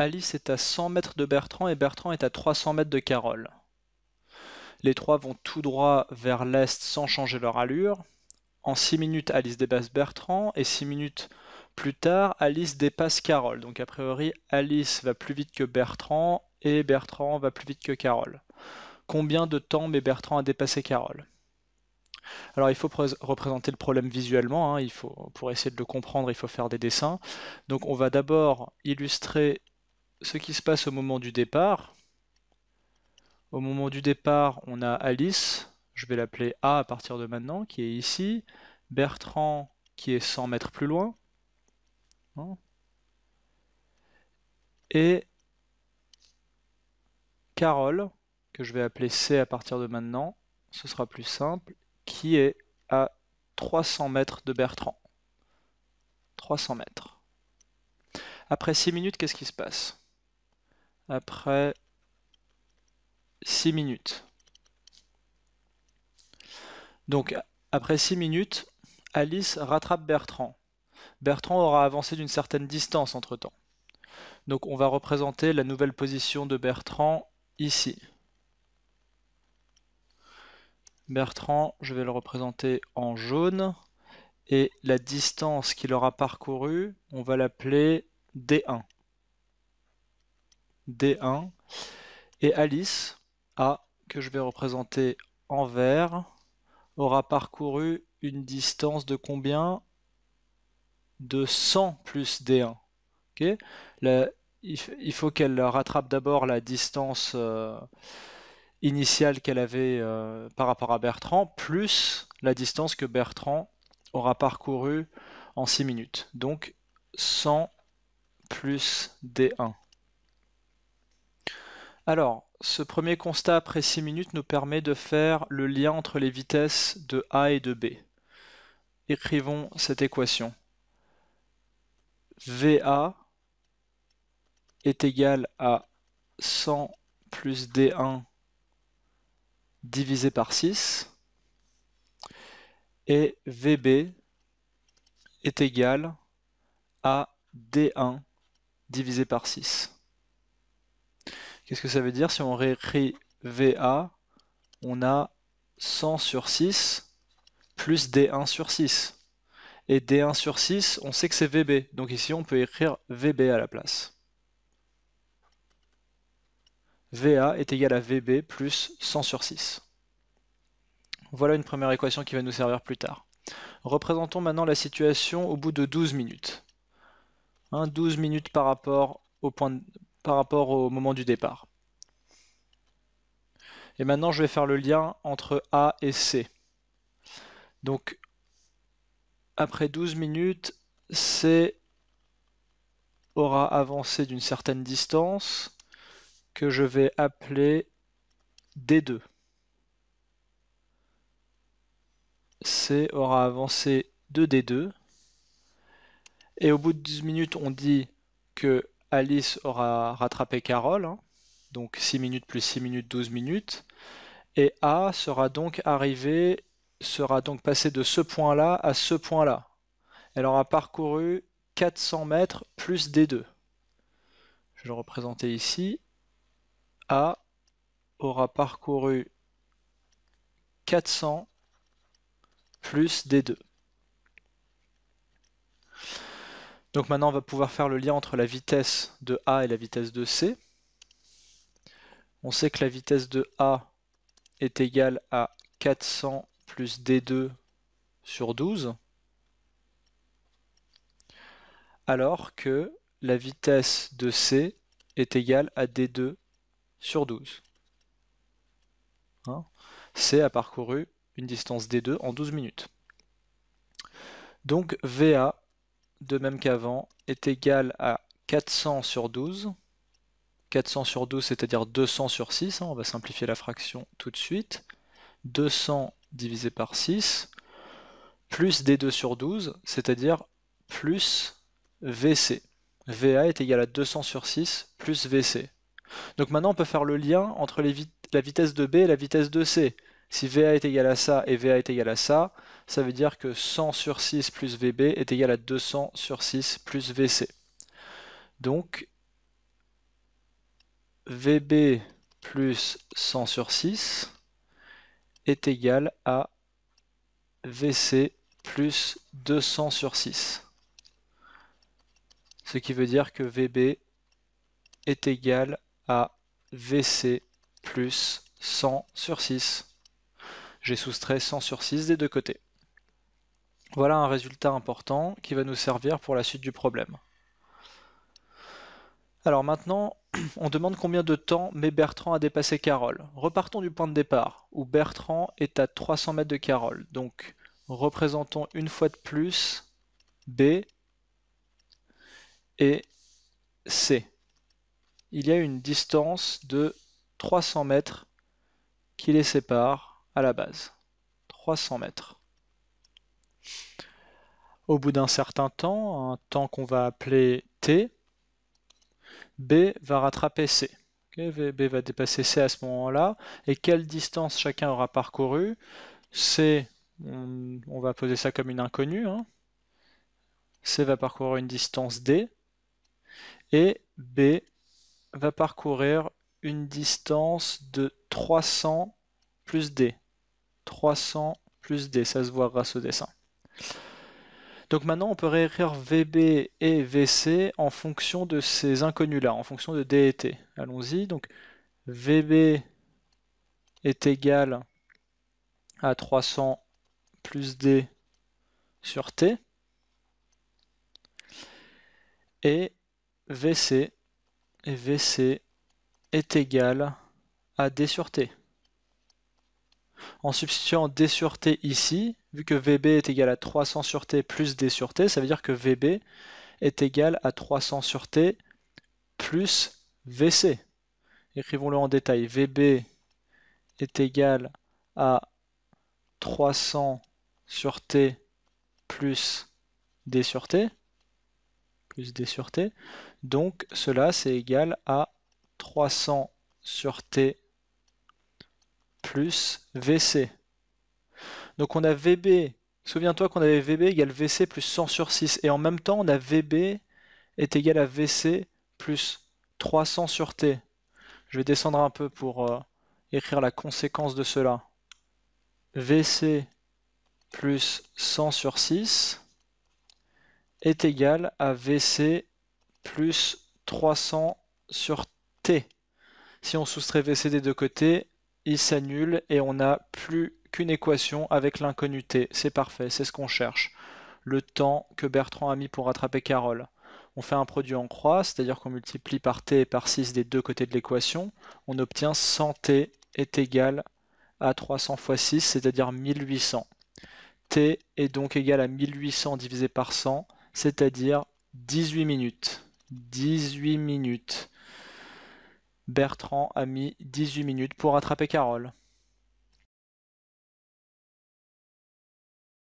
Alice est à 100 mètres de Bertrand et Bertrand est à 300 mètres de Carole. Les trois vont tout droit vers l'est sans changer leur allure. En 6 minutes, Alice dépasse Bertrand et 6 minutes plus tard, Alice dépasse Carole. Donc a priori, Alice va plus vite que Bertrand et Bertrand va plus vite que Carole. Combien de temps met Bertrand à dépasser Carole alors il faut représenter le problème visuellement, hein. il faut, pour essayer de le comprendre il faut faire des dessins. Donc on va d'abord illustrer ce qui se passe au moment du départ. Au moment du départ, on a Alice, je vais l'appeler A à partir de maintenant, qui est ici. Bertrand, qui est 100 mètres plus loin. Hein. Et Carole, que je vais appeler C à partir de maintenant, ce sera plus simple, qui est à 300 mètres de Bertrand. 300 mètres. Après 6 minutes, qu'est-ce qui se passe après 6 minutes. Donc après 6 minutes, Alice rattrape Bertrand. Bertrand aura avancé d'une certaine distance entre-temps. Donc on va représenter la nouvelle position de Bertrand ici. Bertrand, je vais le représenter en jaune. Et la distance qu'il aura parcourue, on va l'appeler D1. D1 et Alice A que je vais représenter en vert aura parcouru une distance de combien De 100 plus D1. il faut qu'elle rattrape d'abord la distance euh, initiale qu'elle avait euh, par rapport à Bertrand, plus la distance que Bertrand aura parcourue en 6 minutes. Donc 100 plus D1. Alors, ce premier constat après 6 minutes nous permet de faire le lien entre les vitesses de A et de B. Écrivons cette équation. VA est égal à 100 plus D1 divisé par 6 et VB est égal à D1 divisé par 6. Qu'est-ce que ça veut dire si on réécrit VA On a 100 sur 6 plus D1 sur 6. Et D1 sur 6, on sait que c'est VB. Donc ici, on peut écrire VB à la place. VA est égal à VB plus 100 sur 6. Voilà une première équation qui va nous servir plus tard. Représentons maintenant la situation au bout de 12 minutes. 12 hein, minutes par rapport au point de, par rapport au moment du départ. Et maintenant, je vais faire le lien entre A et C. Donc, après 12 minutes, C aura avancé d'une certaine distance que je vais appeler D2. C aura avancé de D2. Et au bout de 12 minutes, on dit que Alice aura rattrapé Carole, hein. donc 6 minutes plus 6 minutes, 12 minutes. Et A sera donc arrivé, sera donc passé de ce point-là à ce point-là. Elle aura parcouru 400 mètres plus D2. Je vais le représenter ici. A aura parcouru 400 plus D2. Donc maintenant, on va pouvoir faire le lien entre la vitesse de A et la vitesse de C. On sait que la vitesse de A est égale à 400 plus D2 sur 12, alors que la vitesse de C est égale à D2 sur 12. Hein? C a parcouru une distance D2 en 12 minutes. Donc VA de même qu'avant, est égal à 400 sur 12. 400 sur 12, c'est-à-dire 200 sur 6. Hein, on va simplifier la fraction tout de suite. 200 divisé par 6, plus D2 sur 12, c'est-à-dire plus VC. VA est égal à 200 sur 6 plus VC. Donc maintenant, on peut faire le lien entre la vitesse de B et la vitesse de C. Si VA est égal à ça et VA est égal à ça, ça veut dire que 100 sur 6 plus VB est égal à 200 sur 6 plus VC. Donc, VB plus 100 sur 6 est égal à VC plus 200 sur 6. Ce qui veut dire que VB est égal à VC plus 100 sur 6 j'ai soustrait 100 sur 6 des deux côtés. Voilà un résultat important qui va nous servir pour la suite du problème. Alors maintenant, on demande combien de temps met Bertrand à dépasser Carole. Repartons du point de départ, où Bertrand est à 300 mètres de Carole. Donc, représentons une fois de plus B et C. Il y a une distance de 300 mètres qui les sépare à la base, 300 mètres. Au bout d'un certain temps, un temps qu'on va appeler T, B va rattraper C. B va dépasser C à ce moment-là. Et quelle distance chacun aura parcouru C, on, va poser ça comme une inconnue. Hein. C va parcourir une distance D. Et B va parcourir une distance de 300 plus D. 300 plus D, ça se voit grâce au dessin. Donc maintenant, on peut réécrire VB et VC en fonction de ces inconnus-là, en fonction de D et T. Allons-y, donc VB est égal à 300 plus D sur T, et VC, et VC est égal à D sur T en substituant d sur t ici, vu que VB est égal à 300 sur t plus d sur t, ça veut dire que VB est égal à 300 sur t plus VC. Écrivons-le en détail. VB est égal à 300 sur t plus d sur t, plus d t. Donc cela, c'est égal à 300 sur t plus VC. Donc on a VB, souviens-toi qu'on avait VB égale VC plus 100 sur 6, et en même temps on a VB est égal à VC plus 300 sur T. Je vais descendre un peu pour euh, écrire la conséquence de cela. VC plus 100 sur 6 est égal à VC plus 300 sur T. Si on soustrait VC des deux côtés, il s'annule et on n'a plus qu'une équation avec l'inconnu t. C'est parfait, c'est ce qu'on cherche. Le temps que Bertrand a mis pour rattraper Carole. On fait un produit en croix, c'est-à-dire qu'on multiplie par t et par 6 des deux côtés de l'équation. On obtient 100t est égal à 300 fois 6, c'est-à-dire 1800. t est donc égal à 1800 divisé par 100, c'est-à-dire 18 minutes. 18 minutes. Bertrand a mis 18 minutes pour attraper Carole.